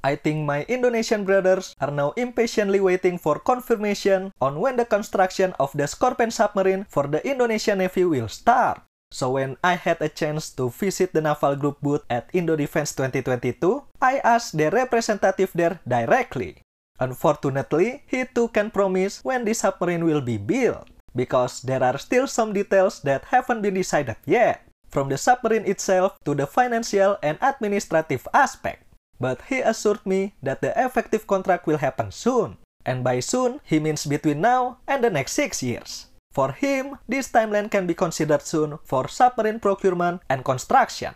I think my Indonesian brothers are now impatiently waiting for confirmation on when the construction of the Scorpion submarine for the Indonesian Navy will start. So when I had a chance to visit the Naval Group booth at Indo Defense 2022, I asked the representative there directly. Unfortunately, he too can promise when the submarine will be built, because there are still some details that haven't been decided yet, from the submarine itself to the financial and administrative aspect. But he assured me that the effective contract will happen soon. And by soon, he means between now and the next six years. For him, this timeline can be considered soon for submarine procurement and construction.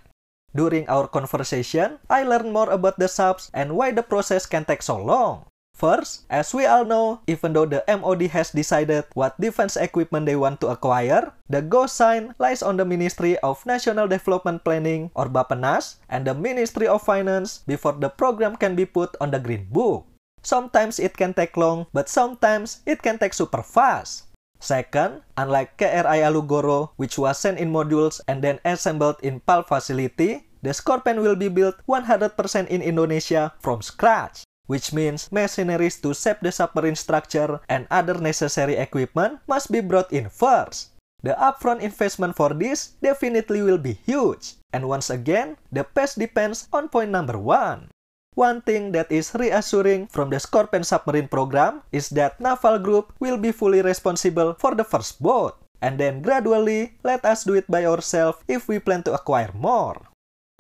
During our conversation, I learned more about the subs and why the process can take so long. First, as we all know, even though the MOD has decided what defense equipment they want to acquire, the go sign lies on the Ministry of National Development Planning or Bapenas and the Ministry of Finance before the program can be put on the Green Book. Sometimes it can take long, but sometimes it can take super fast. Second, unlike KRI Alugoro, which was sent in modules and then assembled in PAL facility, the Scorpion will be built 100% in Indonesia from scratch which means mercenaries to save the submarine structure and other necessary equipment must be brought in first. The upfront investment for this definitely will be huge. And once again, the pace depends on point number one. One thing that is reassuring from the Scorpion submarine program is that Naval Group will be fully responsible for the first boat. And then gradually, let us do it by ourselves if we plan to acquire more.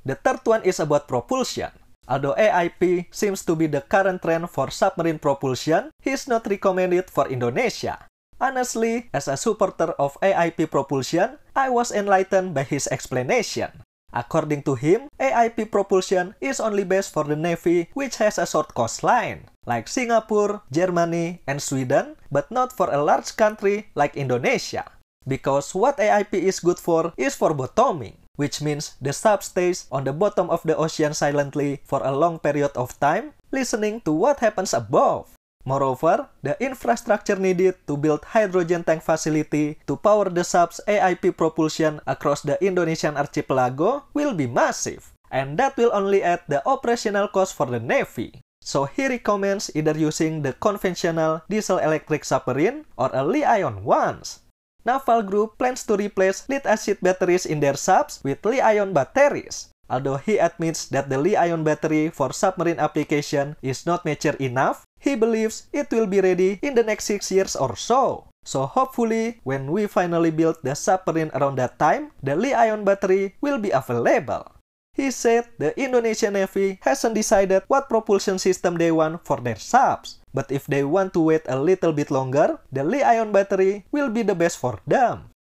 The third one is about propulsion. Although AIP seems to be the current trend for submarine propulsion, He's not recommended for Indonesia. Honestly, as a supporter of AIP propulsion, I was enlightened by his explanation. According to him, AIP propulsion is only best for the Navy which has a short coastline, like Singapore, Germany, and Sweden, but not for a large country like Indonesia. Because what AIP is good for is for bottoming which means the sub stays on the bottom of the ocean silently for a long period of time, listening to what happens above. Moreover, the infrastructure needed to build hydrogen tank facility to power the sub's AIP propulsion across the Indonesian archipelago will be massive, and that will only add the operational cost for the Navy. So he recommends either using the conventional diesel-electric submarine or a Li-ion ones. Naval Group plans to replace lead-acid batteries in their subs with lithium ion batteries. Although he admits that the lithium ion battery for submarine application is not mature enough, he believes it will be ready in the next six years or so. So hopefully, when we finally build the submarine around that time, the lithium ion battery will be available. He said the Indonesian Navy hasn't decided what propulsion system they want for their subs. But if they want to wait a little bit longer, the Li-ion battery will be the best for them.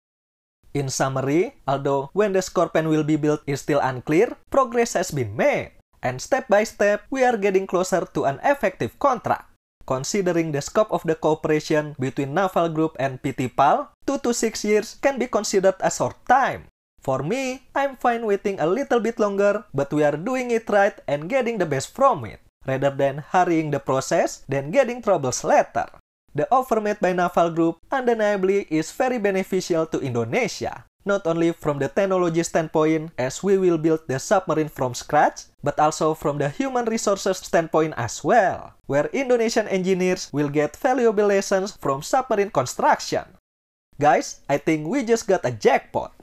In summary, although when the Scorpion will be built is still unclear, progress has been made. And step by step, we are getting closer to an effective contract. Considering the scope of the cooperation between Naval Group and PT PAL, 2 to 6 years can be considered a short time. For me, I'm fine waiting a little bit longer, but we are doing it right and getting the best from it, rather than hurrying the process, then getting troubles later. The offer made by Naval Group undeniably is very beneficial to Indonesia, not only from the technology standpoint as we will build the submarine from scratch, but also from the human resources standpoint as well, where Indonesian engineers will get valuable lessons from submarine construction. Guys, I think we just got a jackpot.